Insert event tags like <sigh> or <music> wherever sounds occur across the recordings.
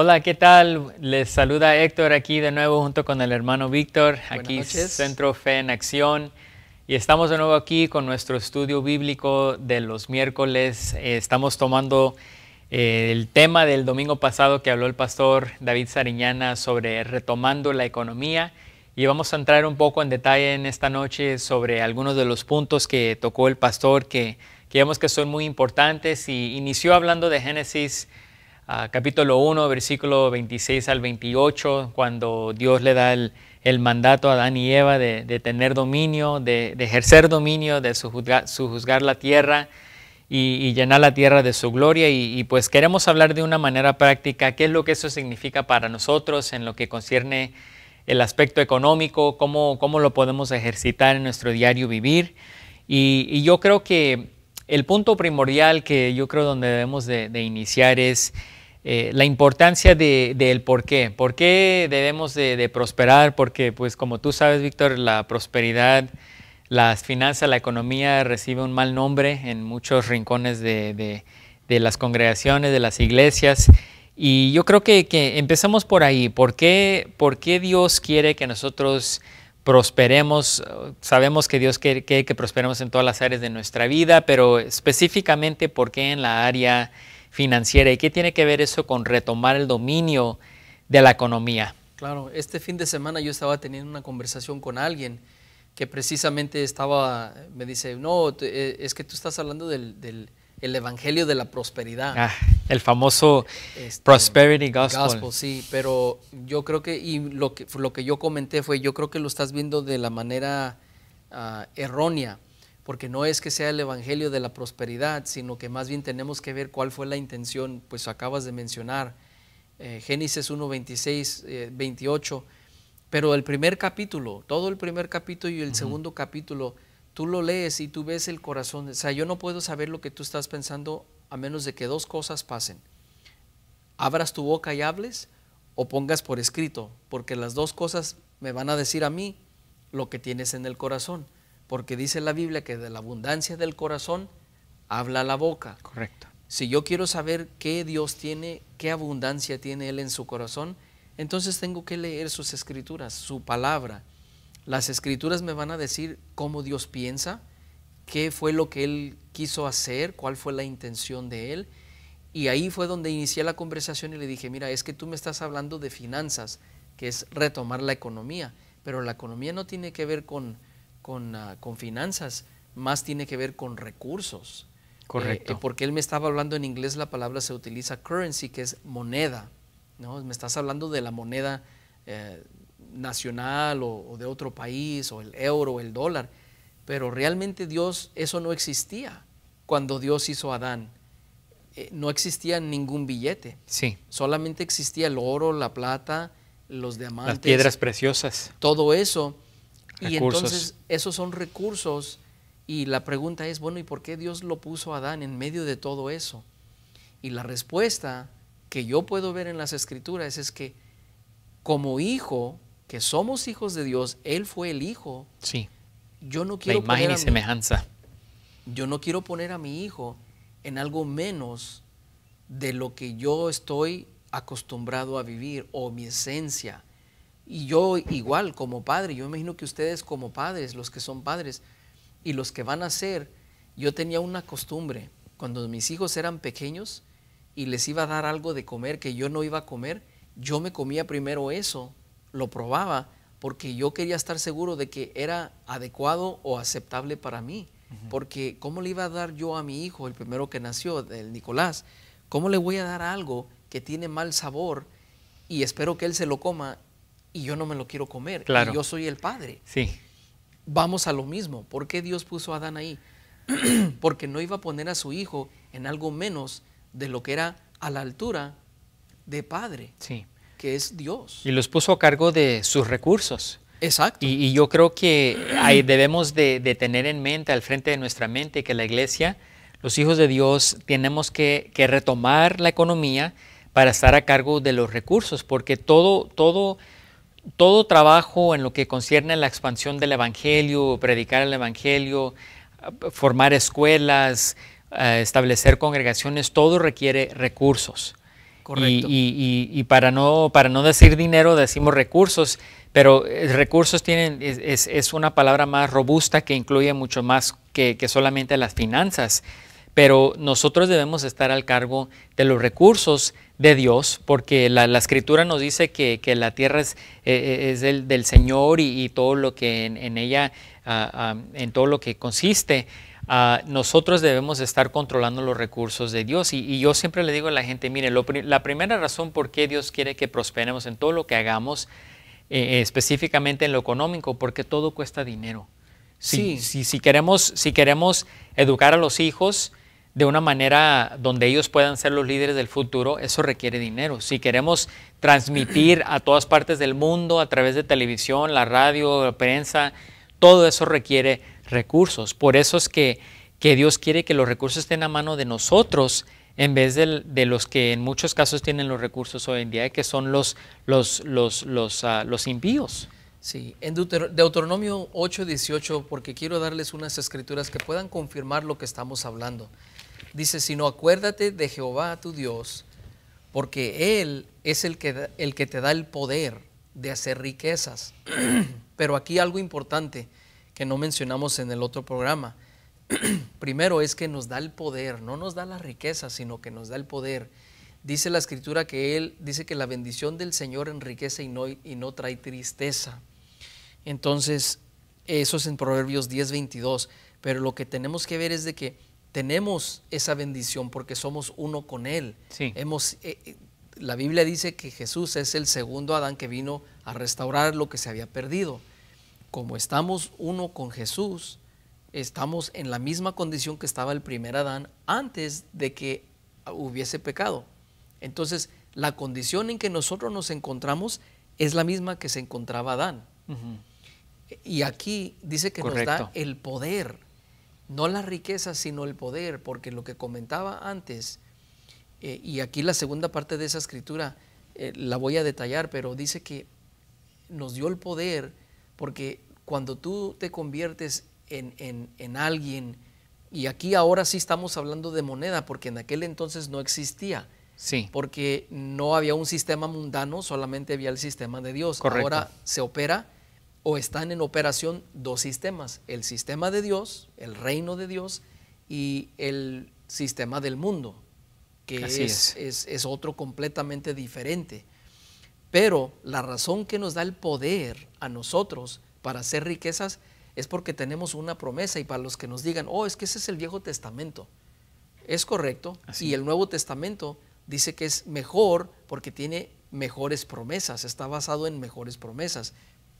Hola, ¿qué tal? Les saluda Héctor aquí de nuevo junto con el hermano Víctor, aquí Centro Fe en Acción. Y estamos de nuevo aquí con nuestro estudio bíblico de los miércoles. Eh, estamos tomando eh, el tema del domingo pasado que habló el pastor David Sariñana sobre retomando la economía. Y vamos a entrar un poco en detalle en esta noche sobre algunos de los puntos que tocó el pastor que, que vemos que son muy importantes. Y inició hablando de Génesis capítulo 1, versículo 26 al 28, cuando Dios le da el, mandato a Adán y Eva de, tener dominio, de, ejercer dominio, de sujuzgar, la tierra y, llenar la tierra de su gloria. Y, pues queremos hablar de una manera práctica qué es lo que eso significa para nosotros en lo que concierne el aspecto económico, cómo, cómo lo podemos ejercitar en nuestro diario vivir. Y, yo creo que el punto primordial que yo creo donde debemos de iniciar es eh, la importancia del por qué, por qué debemos de, prosperar, porque pues como tú sabes, Víctor, la prosperidad, las finanzas, la economía recibe un mal nombre en muchos rincones de, las congregaciones, de las iglesias. Y yo creo que, empezamos por ahí, ¿Por qué, Dios quiere que nosotros prosperemos. Sabemos que Dios quiere, quiere, que prosperemos en todas las áreas de nuestra vida, pero específicamente por qué en la área financiera. ¿Y qué tiene que ver eso con retomar el dominio de la economía? Claro, este fin de semana yo estaba teniendo una conversación con alguien que precisamente estaba, me dice, no, eh, es que tú estás hablando del, evangelio de la prosperidad. Ah, el famoso este, prosperity gospel. Sí, pero yo creo que, y lo que, lo que yo comenté fue, yo creo que lo estás viendo de la manera ah, errónea porque no es que sea el evangelio de la prosperidad, sino que más bien tenemos que ver cuál fue la intención, pues acabas de mencionar, eh, Génesis 1, 26, 28, pero el primer capítulo, todo el primer capítulo y el segundo capítulo, tú lo lees y tú ves el corazón, o sea, yo no puedo saber lo que tú estás pensando a menos de que dos cosas pasen, abras tu boca y hables o pongas por escrito, porque las dos cosas me van a decir a mí lo que tienes en el corazón porque dice la Biblia que de la abundancia del corazón habla la boca. Correcto. Si yo quiero saber qué Dios tiene, qué abundancia tiene Él en su corazón, entonces tengo que leer sus escrituras, su palabra. Las escrituras me van a decir cómo Dios piensa, qué fue lo que Él quiso hacer, cuál fue la intención de Él. Y ahí fue donde inicié la conversación y le dije, mira, es que tú me estás hablando de finanzas, que es retomar la economía, pero la economía no tiene que ver con Ah, con, finanzas, más tiene que ver con recursos. Correcto. Eh, eh, porque él me estaba hablando en inglés, la palabra se utiliza currency, que es moneda. ¿no? Me estás hablando de la moneda eh, nacional o, de otro país, o el euro, o el dólar. Pero realmente Dios, eso no existía cuando Dios hizo a Adán. no existía ningún billete. Sí. Solamente existía el oro, la plata, los diamantes. Las piedras preciosas. Todo eso. Y entonces esos son recursos y la pregunta es, bueno, ¿y por qué Dios lo puso a Adán en medio de todo eso? Y la respuesta que yo puedo ver en las escrituras es que como hijo, que somos hijos de Dios, Él fue el hijo. Sí. Yo no quiero... La imagen y semejanza. yo no quiero poner a mi hijo en algo menos de lo que yo estoy acostumbrado a vivir o mi esencia. Y yo igual como padre, yo imagino que ustedes como padres, los que son padres y los que van a ser, yo tenía una costumbre, cuando mis hijos eran pequeños y les iba a dar algo de comer que yo no iba a comer, yo me comía primero eso, lo probaba, porque yo quería estar seguro de que era adecuado o aceptable para mí. Porque ¿cómo le iba a dar yo a mi hijo, el primero que nació, el Nicolás? ¿Cómo le voy a dar algo que tiene mal sabor y espero que él se lo coma y yo no me lo quiero comer. Claro. yo soy el padre. Sí. Vamos a lo mismo. ¿Por qué Dios puso a Adán ahí? <clears throat> Porque no iba a poner a su hijo en algo menos de lo que era a la altura de padre. Sí. Que es Dios. Y los puso a cargo de sus recursos. Exacto. Y, yo creo que ahí debemos de, tener en mente, al frente de nuestra mente, que la iglesia, los hijos de Dios, tenemos que, que retomar la economía para estar a cargo de los recursos, porque todo, todo todo trabajo en lo que concierne a la expansión del Evangelio, predicar el Evangelio, formar escuelas, eh, establecer congregaciones, todo requiere recursos. Correcto. Y, para, no, para no decir dinero decimos recursos, pero eh, recursos tienen, es, una palabra más robusta que incluye mucho más que, que solamente las finanzas. Pero nosotros debemos estar al cargo de los recursos de Dios, porque la, escritura nos dice que, la tierra es, eh, eh, es del, del, Señor y, todo lo que en, ella, ah, ah, en todo lo que consiste, ah, nosotros debemos estar controlando los recursos de Dios. Y, yo siempre le digo a la gente, mire, la primera razón por qué Dios quiere que prosperemos en todo lo que hagamos, eh, específicamente en lo económico, porque todo cuesta dinero. sí. si, queremos, si queremos educar a los hijos, de una manera donde ellos puedan ser los líderes del futuro, eso requiere dinero. Si queremos transmitir a todas partes del mundo, a través de televisión, la radio, la prensa, todo eso requiere recursos. Por eso es que, Dios quiere que los recursos estén a mano de nosotros en vez de, los que en muchos casos tienen los recursos hoy en día, que son los, los, los, los, ah, los impíos. Sí, en Deuteronomio 8.18, porque quiero darles unas escrituras que puedan confirmar lo que estamos hablando. Dice, sino acuérdate de Jehová tu Dios, porque Él es el que, el que te da el poder de hacer riquezas. <clears throat> Pero aquí algo importante que no mencionamos en el otro programa. <clears throat> Primero es que nos da el poder, no nos da la riqueza, sino que nos da el poder. Dice la escritura que Él dice que la bendición del Señor enriquece y no, y no trae tristeza. Entonces, eso es en Proverbios 10, 22. Pero lo que tenemos que ver es de que tenemos esa bendición porque somos uno con Él. Hemos, eh, eh, la Biblia dice que Jesús es el segundo Adán que vino a restaurar lo que se había perdido. Como estamos uno con Jesús, estamos en la misma condición que estaba el primer Adán antes de que hubiese pecado. Entonces, la condición en que nosotros nos encontramos es la misma que se encontraba Adán. Y aquí dice que nos da el poder no la riqueza sino el poder, porque lo que comentaba antes, eh, y aquí la segunda parte de esa escritura eh, la voy a detallar, pero dice que nos dio el poder, porque cuando tú te conviertes en, alguien, y aquí ahora sí estamos hablando de moneda, porque en aquel entonces no existía. Sí. Porque no había un sistema mundano, solamente había el sistema de Dios. Ahora se opera o están en operación dos sistemas, el sistema de Dios, el reino de Dios y el sistema del mundo, que es, otro completamente diferente. Pero la razón que nos da el poder a nosotros para hacer riquezas es porque tenemos una promesa y para los que nos digan, oh, es que ese es el Viejo Testamento, es correcto. Y el Nuevo Testamento dice que es mejor porque tiene mejores promesas, está basado en mejores promesas.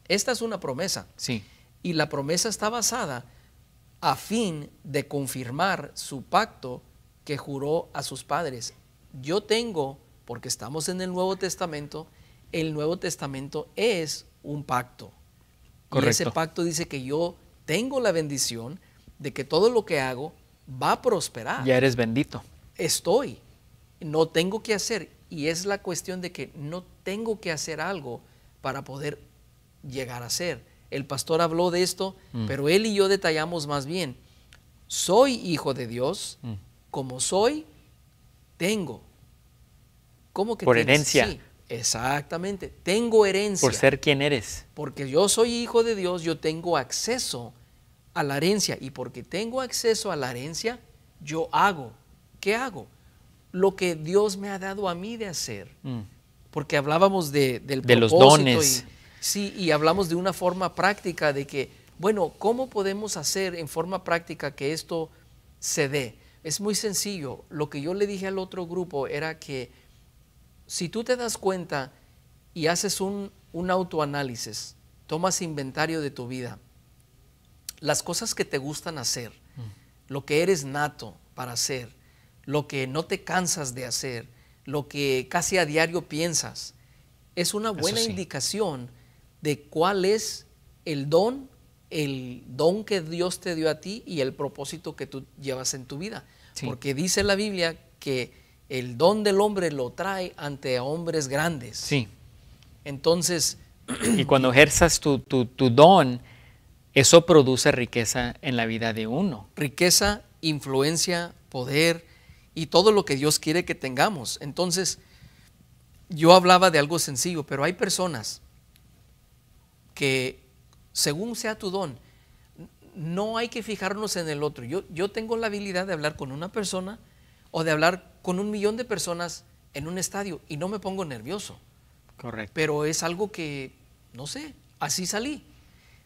Esta es una promesa. Sí. Y la promesa está basada a fin de confirmar su pacto que juró a sus padres. Yo tengo, porque estamos en el Nuevo Testamento, el Nuevo Testamento es un pacto. Correcto. Y ese pacto dice que yo tengo la bendición de que todo lo que hago va a prosperar. Ya eres bendito. Estoy. No tengo que hacer. Y es la cuestión de que no tengo que hacer algo para poder llegar a ser. El pastor habló de esto, mm. pero él y yo detallamos más bien. Soy hijo de Dios, mm. como soy, tengo. ¿Cómo que Por herencia. Sí, exactamente, tengo herencia. Por ser quien eres. Porque yo soy hijo de Dios, yo tengo acceso a la herencia y porque tengo acceso a la herencia, yo hago. ¿Qué hago? Lo que Dios me ha dado a mí de hacer. Mm. Porque hablábamos de, del de los dones. Sí, y hablamos de una forma práctica de que, bueno, ¿cómo podemos hacer en forma práctica que esto se dé? Es muy sencillo. Lo que yo le dije al otro grupo era que si tú te das cuenta y haces un, autoanálisis, tomas inventario de tu vida, las cosas que te gustan hacer, mm. lo que eres nato para hacer, lo que no te cansas de hacer, lo que casi a diario piensas, es una buena indicación de cuál es el don, el don que Dios te dio a ti y el propósito que tú llevas en tu vida. Porque dice la Biblia que el don del hombre lo trae ante hombres grandes. Sí. Entonces... Y cuando ejerzas tu, tu don, eso produce riqueza en la vida de uno. Riqueza, influencia, poder y todo lo que Dios quiere que tengamos. Entonces, yo hablaba de algo sencillo, pero hay personas que según sea tu don, no hay que fijarnos en el otro. Yo, yo tengo la habilidad de hablar con una persona o de hablar con un millón de personas en un estadio y no me pongo nervioso. Correcto. Pero es algo que, no sé, así salí.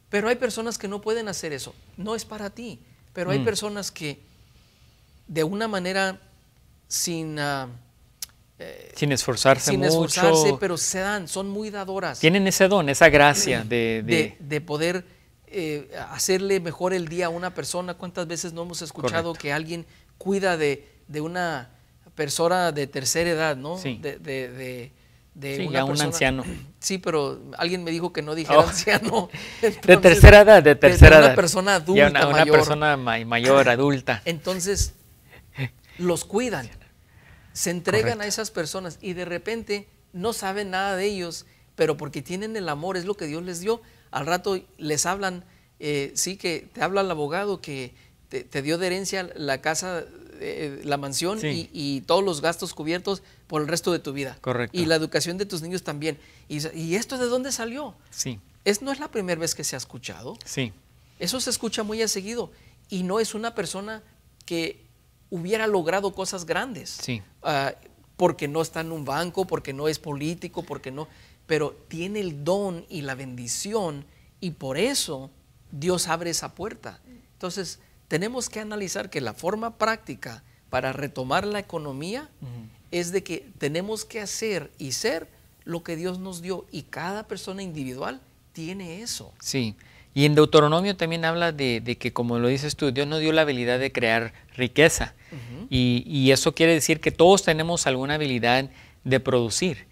Pero hay personas que no pueden hacer eso. No es para ti. Pero hay mm. personas que de una manera sin... Ah, eh, sin esforzarse sin esforzarse, pero se dan, son muy dadoras. Tienen ese don, esa gracia <clears throat> de... De, poder eh, hacerle mejor el día a una persona. ¿Cuántas veces no hemos escuchado que alguien cuida de, una persona de tercera edad, ¿no? Sí. De, de un anciano. <clears throat> Sí, pero alguien me dijo que no dijera oh. anciano. <laughs> de <laughs> tercera edad, de tercera edad. Una persona adulta. una, persona mayor, adulta. Entonces, <laughs> los cuidan se entregan a esas personas y de repente no saben nada de ellos, pero porque tienen el amor, es lo que Dios les dio. Al rato les hablan, eh, sí, que te habla el abogado que te, dio de herencia la casa, eh, la mansión y, todos los gastos cubiertos por el resto de tu vida. Correcto. Y la educación de tus niños también. ¿Y, esto de dónde salió? Sí. Es, no es la primera vez que se ha escuchado. Sí. Eso se escucha muy a seguido y no es una persona que hubiera logrado cosas grandes. Sí. Ah, porque no está en un banco, porque no es político, porque no... Pero tiene el don y la bendición y por eso Dios abre esa puerta. Entonces, tenemos que analizar que la forma práctica para retomar la economía es de que tenemos que hacer y ser lo que Dios nos dio y cada persona individual tiene eso. Sí. Y en Deuteronomio también habla de, que, como lo dices tú, Dios nos dio la habilidad de crear riqueza. y, eso quiere decir que todos tenemos alguna habilidad de producir.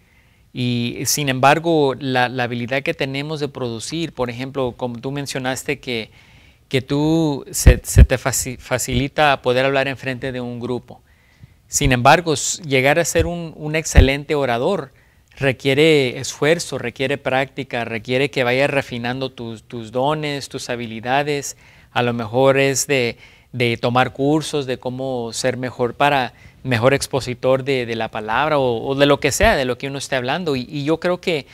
Y sin embargo, la, habilidad que tenemos de producir, por ejemplo, como tú mencionaste que, que tú se, te facilita poder hablar en frente de un grupo. Sin embargo, llegar a ser un, un excelente orador requiere esfuerzo, requiere práctica, requiere que vayas refinando tus, dones, tus habilidades, a lo mejor es de, tomar cursos, de cómo ser mejor para mejor expositor de, la palabra o, de lo que sea, de lo que uno esté hablando. Y, yo creo que,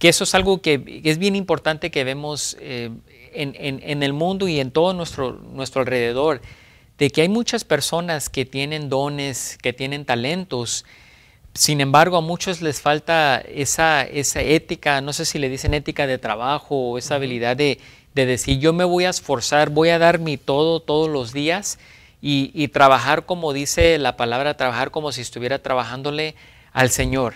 eso es algo que es bien importante que vemos eh, en, en, el mundo y en todo nuestro, nuestro alrededor, de que hay muchas personas que tienen dones, que tienen talentos, sin embargo, a muchos les falta esa, esa ética, no sé si le dicen ética de trabajo o esa habilidad de, decir yo me voy a esforzar, voy a dar mi todo todos los días y, trabajar como dice la palabra, trabajar como si estuviera trabajándole al Señor.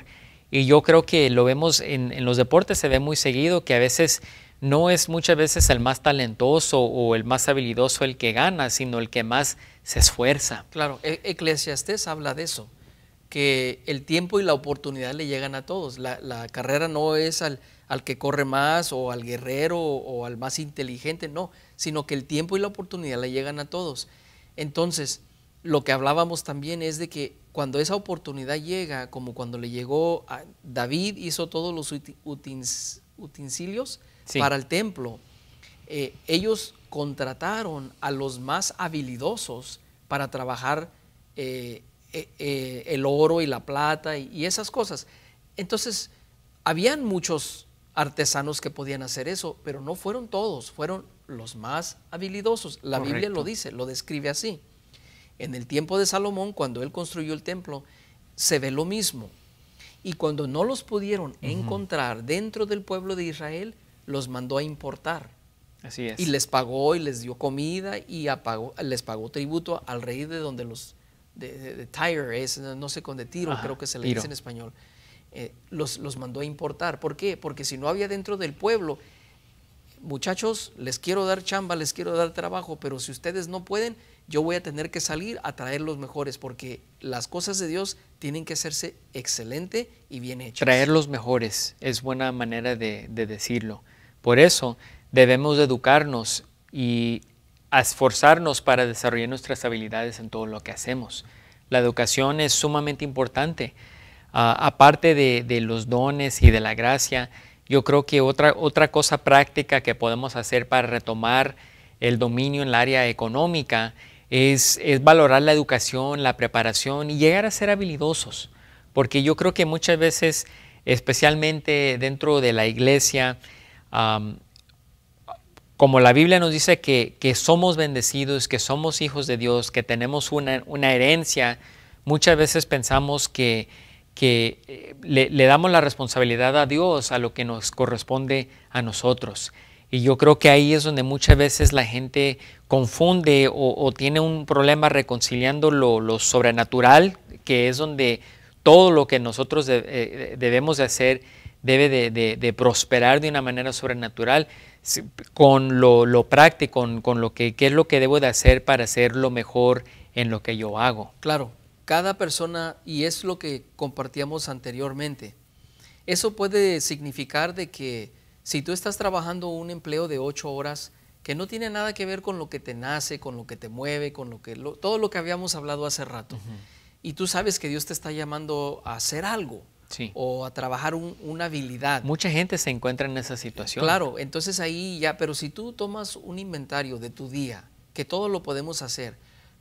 Y yo creo que lo vemos en, los deportes, se ve muy seguido que a veces no es muchas veces el más talentoso o el más habilidoso el que gana, sino el que más se esfuerza. Claro, e-, Eclesiastés habla de eso que el tiempo y la oportunidad le llegan a todos. La, carrera no es al, al, que corre más o al guerrero o, al más inteligente, no, sino que el tiempo y la oportunidad le llegan a todos. Entonces, lo que hablábamos también es de que cuando esa oportunidad llega, como cuando le llegó a David, hizo todos los utensilios para el templo. Eh, ellos contrataron a los más habilidosos para trabajar eh, eh, eh, el oro y la plata y, esas cosas. Entonces, habían muchos artesanos que podían hacer eso, pero no fueron todos, fueron los más habilidosos. La Biblia lo dice, lo describe así. En el tiempo de Salomón, cuando él construyó el templo, se ve lo mismo. Y cuando no los pudieron encontrar dentro del pueblo de Israel, los mandó a importar. Así es. Y les pagó y les dio comida y les pagó tributo al rey de donde los de, Tire, es, no sé con de tiro, creo que se le dice en español, eh, los, los mandó a importar. ¿Por qué? Porque si no había dentro del pueblo, muchachos, les quiero dar chamba, les quiero dar trabajo, pero si ustedes no pueden, yo voy a tener que salir a traer los mejores, porque las cosas de Dios tienen que hacerse excelente y bien hechas. Traer los mejores es buena manera de, de decirlo. Por eso debemos educarnos y esforzarnos para desarrollar nuestras habilidades en todo lo que hacemos. La educación es sumamente importante. Ah, aparte de, los dones y de la gracia, yo creo que otra, otra cosa práctica que podemos hacer para retomar el dominio en el área económica es, valorar la educación, la preparación y llegar a ser habilidosos. Porque yo creo que muchas veces, especialmente dentro de la iglesia, como la Biblia nos dice que, somos bendecidos, que somos hijos de Dios, que tenemos una, una herencia, muchas veces pensamos que, que eh, le, damos la responsabilidad a Dios a lo que nos corresponde a nosotros. Y yo creo que ahí es donde muchas veces la gente confunde o, tiene un problema reconciliando lo, sobrenatural, que es donde todo lo que nosotros eh, debemos de hacer debe de, prosperar de una manera sobrenatural con lo, práctico, con, lo que qué es lo que debo de hacer para ser lo mejor en lo que yo hago. Claro, cada persona, y es lo que compartíamos anteriormente, eso puede significar de que si tú estás trabajando un empleo de ocho horas, que no tiene nada que ver con lo que te nace, con lo que te mueve, con lo que todo lo que habíamos hablado hace rato. Y tú sabes que Dios te está llamando a hacer algo o a trabajar una habilidad. Mucha gente se encuentra en esa situación. Claro, entonces ahí ya, pero si tú tomas un inventario de tu día, que todo lo podemos hacer,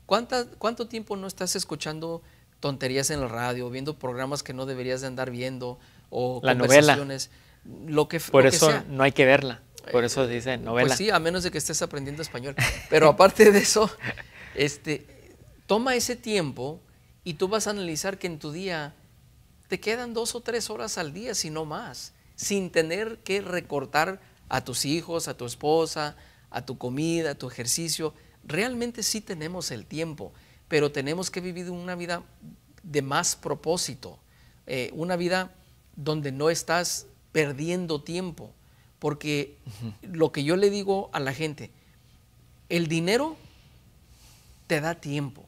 ¿cuánto tiempo no estás escuchando tonterías en la radio, viendo programas que no deberías de andar viendo o la conversaciones? Lo que, Por eso no hay que verla. Eh, por eso dice pues novela. Pues sí, a menos de que estés aprendiendo español. Pero aparte de eso, <laughs> este, toma ese tiempo y tú vas a analizar que en tu día te quedan dos o tres horas al día, si no más, sin tener que recortar a tus hijos, a tu esposa, a tu comida, a tu ejercicio. Realmente sí tenemos el tiempo, pero tenemos que vivir una vida de más propósito, eh, una vida donde no estás perdiendo tiempo, porque lo que yo le digo a la gente, el dinero te da tiempo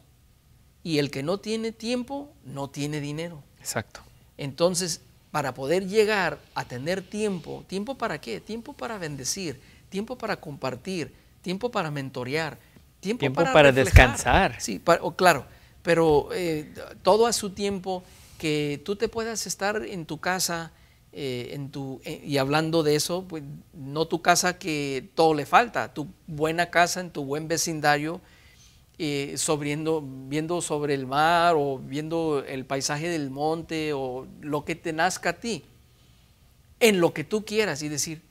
y el que no tiene tiempo no tiene dinero. Exacto. Entonces, para poder llegar a tener tiempo, tiempo para qué? Tiempo para bendecir, tiempo para compartir, tiempo para mentorear, tiempo, tiempo para, descansar. Sí, oh, claro, pero eh, todo a su tiempo, que tú te puedas estar en tu casa. Eh, en tu, eh, y hablando de eso, pues, no tu casa que todo le falta, tu buena casa en tu buen vecindario, eh, viendo sobre el mar o viendo el paisaje del monte o lo que te nazca a ti, en lo que tú quieras y decir,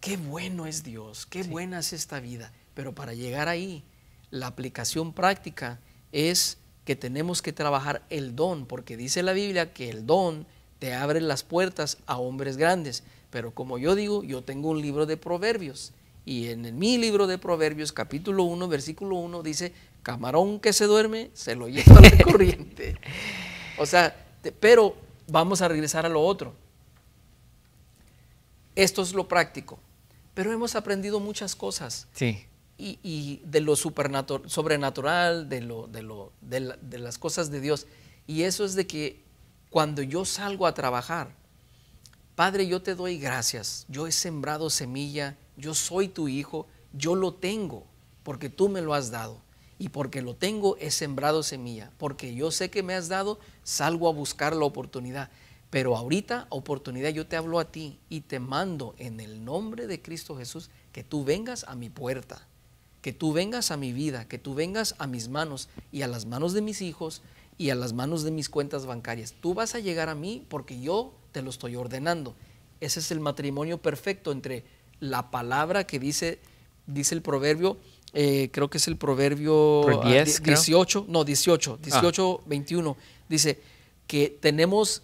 qué bueno es Dios, qué buena es esta vida. Pero para llegar ahí, la aplicación práctica es que tenemos que trabajar el don, porque dice la Biblia que el don te abre las puertas a hombres grandes. Pero como yo digo, yo tengo un libro de proverbios y en mi libro de Proverbios, capítulo 1, versículo 1, dice, camarón que se duerme, se lo lleva la <laughs> corriente. o sea, pero vamos a regresar a lo otro. Esto es lo práctico. Pero hemos aprendido muchas cosas. Sí. Y, de lo sobrenatural, de, lo, de, de las cosas de Dios. Y eso es de que cuando yo salgo a trabajar, Padre, yo te doy gracias, yo he sembrado semilla, yo soy tu hijo, yo lo tengo porque tú me lo has dado. Y porque lo tengo he sembrado semilla, porque yo sé que me has dado, salgo a buscar la oportunidad. Pero ahorita, oportunidad, yo te hablo a ti y te mando en el nombre de Cristo Jesús que tú vengas a mi puerta, que tú vengas a mi vida, que tú vengas a mis manos y a las manos de mis hijos y a las manos de mis cuentas bancarias. Tú vas a llegar a mí porque yo te lo estoy ordenando. Ese es el matrimonio perfecto entre la palabra que dice, dice el proverbio, eh, creo que es el proverbio 18, ah, no, 18, 18, 21, dice que tenemos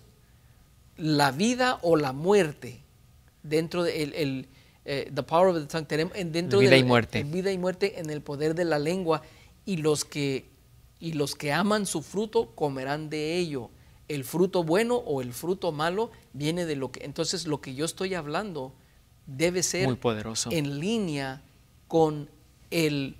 la vida o la muerte dentro de el, eh, dentro vida de y muerte. vida y muerte en el poder de la lengua y los que y los que aman su fruto comerán de ello el fruto bueno o el fruto malo viene de lo que... Entonces lo que yo estoy hablando debe ser poderoso. en línea con el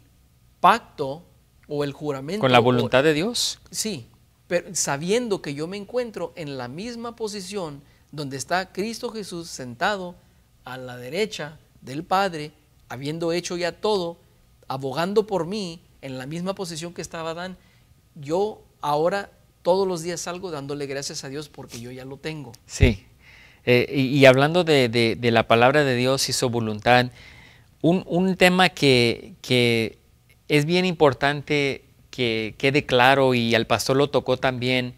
pacto o el juramento. Con la voluntad de Dios. Sí, pero sabiendo que yo me encuentro en la misma posición donde está Cristo Jesús sentado a la derecha del Padre, habiendo hecho ya todo, abogando por mí en la misma posición que estaba Adán, yo ahora todos los días salgo dándole gracias a Dios porque yo ya lo tengo. Sí. Eh, y, hablando de, la palabra de Dios y su voluntad, un, tema que, es bien importante que quede claro y al pastor lo tocó también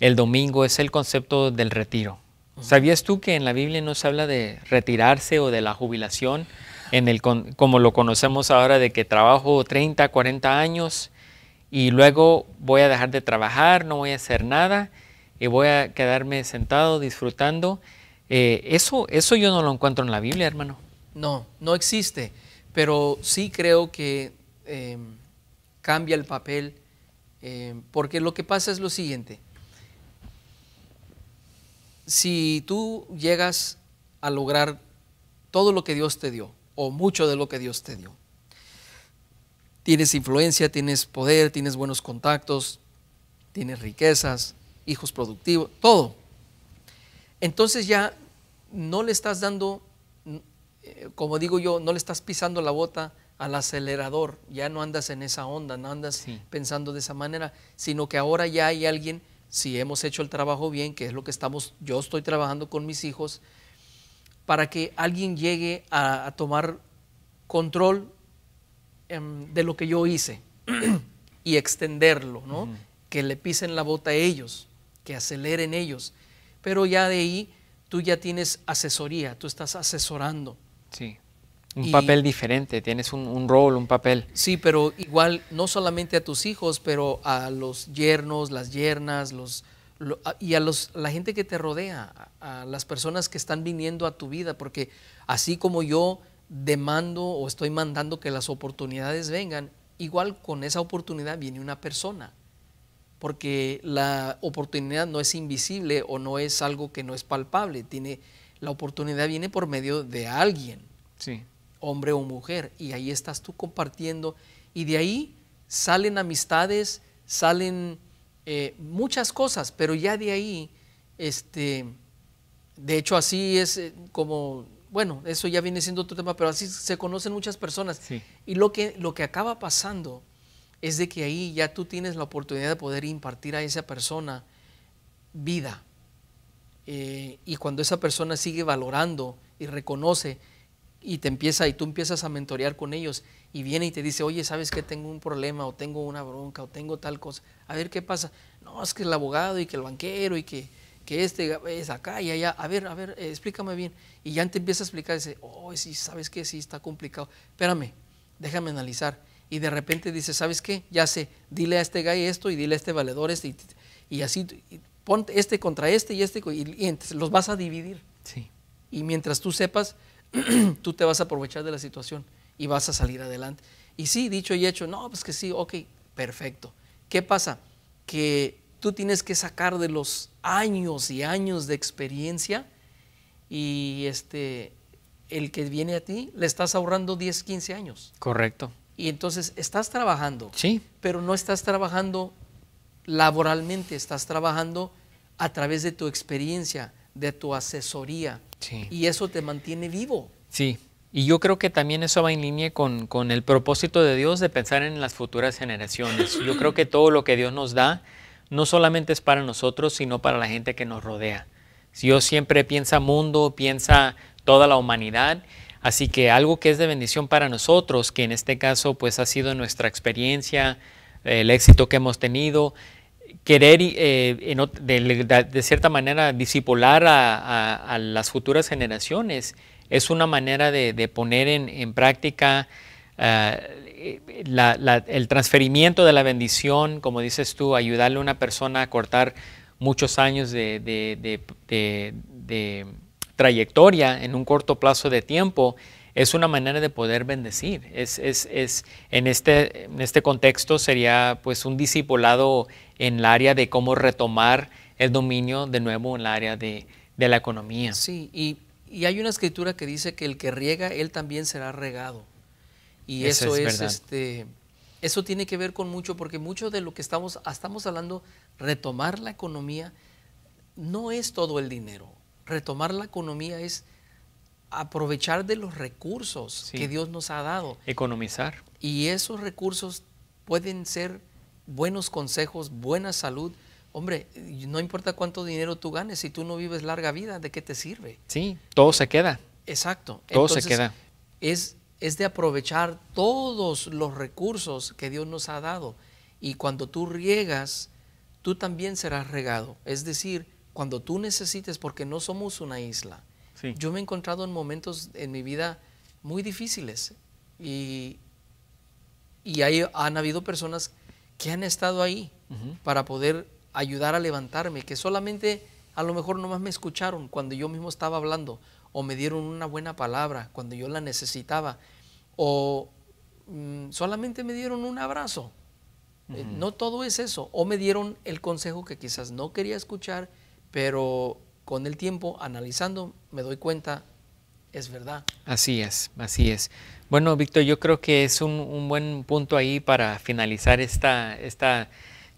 el domingo es el concepto del retiro. ¿Sabías tú que en la Biblia no se habla de retirarse o de la jubilación? En el, como lo conocemos ahora de que trabajo 30, 40 años y luego voy a dejar de trabajar, no voy a hacer nada y voy a quedarme sentado disfrutando. Eh, eso, eso yo no lo encuentro en la Biblia, hermano. No, no existe, pero sí creo que eh, cambia el papel, eh, porque lo que pasa es lo siguiente. Si tú llegas a lograr todo lo que Dios te dio, o mucho de lo que Dios te dio, Tienes influencia, tienes poder, tienes buenos contactos, tienes riquezas, hijos productivos, todo. Entonces ya no le estás dando, eh, como digo yo, no le estás pisando la bota al acelerador, ya no andas en esa onda, no andas pensando de esa manera, sino que ahora ya hay alguien, si hemos hecho el trabajo bien, que es lo que estamos, yo estoy trabajando con mis hijos, para que alguien llegue a tomar control Em, de lo que yo hice <clears throat> y extenderlo, ¿no? Que le pisen la bota a ellos, que aceleren ellos. Pero ya de ahí tú ya tienes asesoría, tú estás asesorando. Sí. Un papel diferente, tienes un, rol, un papel. Sí, pero igual no solamente a tus hijos, pero a los yernos, las yernas, los, y a los, la gente que te rodea, a, las personas que están viniendo a tu vida, porque así como yo demando o estoy mandando que las oportunidades vengan, igual con esa oportunidad viene una persona, porque la oportunidad no es invisible o no es algo que no es palpable, tiene la oportunidad viene por medio de alguien, sí. hombre o mujer, y ahí estás tú compartiendo y de ahí salen amistades, salen eh, muchas cosas, pero ya de ahí, este, de hecho así es eh, como bueno, eso ya viene siendo otro tema, pero así se conocen muchas personas. Y lo que, lo que acaba pasando es de que ahí ya tú tienes la oportunidad de poder impartir a esa persona vida. Eh, y cuando esa persona sigue valorando y reconoce y te empieza y tú empiezas a mentorear con ellos y viene y te dice, oye, ¿sabes que Tengo un problema o tengo una bronca o tengo tal cosa. A ver qué pasa. No, es que el abogado y que el banquero y que que este es acá y allá, a ver, a ver, eh, explícame bien. Y ya te empieza a explicar, dice, oh, sí, sabes qué? sí, está complicado. Espérame, déjame analizar. Y de repente dice, ¿sabes qué? Ya sé, dile a este gay esto y dile a este valedor este y, así, ponte este contra este y este, y, y los vas a dividir. Sí. Y mientras tú sepas, <clears throat> tú te vas a aprovechar de la situación y vas a salir adelante. Y sí, dicho y hecho, no, pues que sí, ok, perfecto. ¿Qué pasa? Que tú tienes que sacar de los años y años de experiencia y este, el que viene a ti le estás ahorrando 10, 15 años. Correcto. Y entonces estás trabajando. Sí. Pero no estás trabajando laboralmente, estás trabajando a través de tu experiencia, de tu asesoría. Y eso te mantiene vivo. Sí. Y yo creo que también eso va en línea con, con el propósito de Dios de pensar en las futuras generaciones. Yo creo que todo lo que Dios nos da, no solamente es para nosotros, sino para la gente que nos rodea. Dios siempre piensa mundo, piensa toda la humanidad, así que algo que es de bendición para nosotros, que en este caso pues ha sido nuestra experiencia, el éxito que hemos tenido, querer eh, de, cierta manera disipular a, las futuras generaciones, es una manera de, poner en, en práctica eh, el transferimiento de la bendición, como dices tú, ayudarle a una persona a cortar muchos años de, trayectoria en un corto plazo de tiempo, es una manera de poder bendecir. Es, este, en, este, contexto sería pues un discipulado en el área de cómo retomar el dominio de nuevo en el área de, la economía. Sí, y hay una escritura que dice que el que riega, él también será regado. Y eso, es, este, eso tiene que ver con mucho, porque mucho de lo que estamos, ah, estamos hablando, retomar la economía, no es todo el dinero. Retomar la economía es aprovechar de los recursos que Dios nos ha dado. Economizar. Y esos recursos pueden ser buenos consejos, buena salud. Hombre, no importa cuánto dinero tú ganes, si tú no vives larga vida, ¿de qué te sirve? Sí, todo se queda. Exacto. Todo se queda. Es es de aprovechar todos los recursos que Dios nos ha dado. Y cuando tú riegas, tú también serás regado. Es decir, cuando tú necesites, porque no somos una isla. Yo me he encontrado en momentos en mi vida muy difíciles y, han habido personas que han estado ahí para poder ayudar a levantarme, que solamente a lo mejor nomás me escucharon cuando yo mismo estaba hablando o me dieron una buena palabra cuando yo la necesitaba, o mm, solamente me dieron un abrazo. Eh, no todo es eso. O me dieron el consejo que quizás no quería escuchar, pero con el tiempo, analizando, me doy cuenta, es verdad. Así es, así es. Bueno, Víctor, yo creo que es un, un buen punto ahí para finalizar esta, esta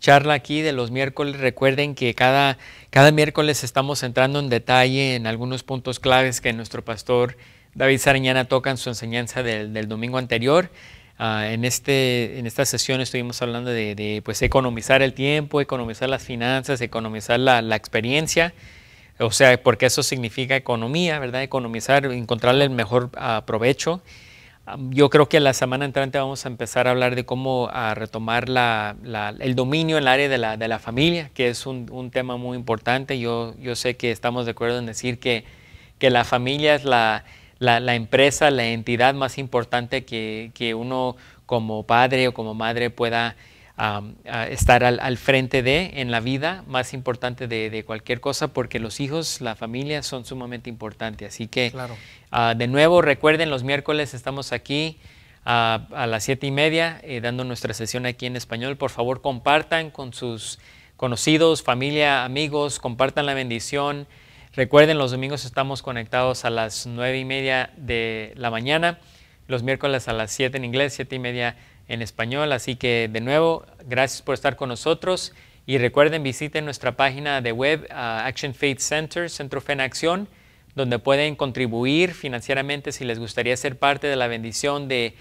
charla aquí de los miércoles. Recuerden que cada, cada miércoles estamos entrando en detalle en algunos puntos claves que nuestro pastor David Sarañana toca en su enseñanza del, domingo anterior. Ah, en, este, en esta sesión estuvimos hablando de, pues, economizar el tiempo, economizar las finanzas, economizar la, experiencia. O sea, porque eso significa economía, ¿verdad? Economizar, encontrarle el mejor aprovecho provecho. Yo creo que la semana entrante vamos a empezar a hablar de cómo a retomar el dominio en el área de la, familia, que es un, tema muy importante. Yo, yo sé que estamos de acuerdo en decir que, que la familia es la, empresa, la entidad más importante que, que uno como padre o como madre pueda estar al, frente de en la vida más importante de, cualquier cosa, porque los hijos, la familia son sumamente importantes. Así que, ah, de nuevo, recuerden, los miércoles estamos aquí. Ah, a, las siete y media, eh, dando nuestra sesión aquí en español. Por favor, compartan con sus conocidos, familia, amigos, compartan la bendición. Recuerden, los domingos estamos conectados a las nueve y media de la mañana, los miércoles a las siete en inglés, siete y media en español. Así que de nuevo, gracias por estar con nosotros y recuerden visiten nuestra página de web uh, Action Faith Center, Centro Fe Acción, donde pueden contribuir financieramente si les gustaría ser parte de la bendición de,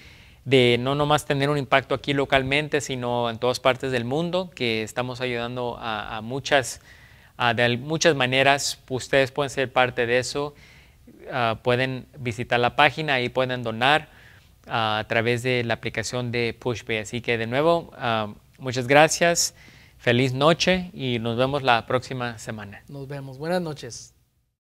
no nomás tener un impacto aquí localmente, sino en todas partes del mundo, que estamos ayudando a, muchas, de muchas maneras. Ustedes pueden ser parte de eso. Uh, pueden visitar la página, y pueden donar a través de la aplicación de PushPay. Así que de nuevo, ah, muchas gracias, feliz noche y nos vemos la próxima semana. Nos vemos, buenas noches.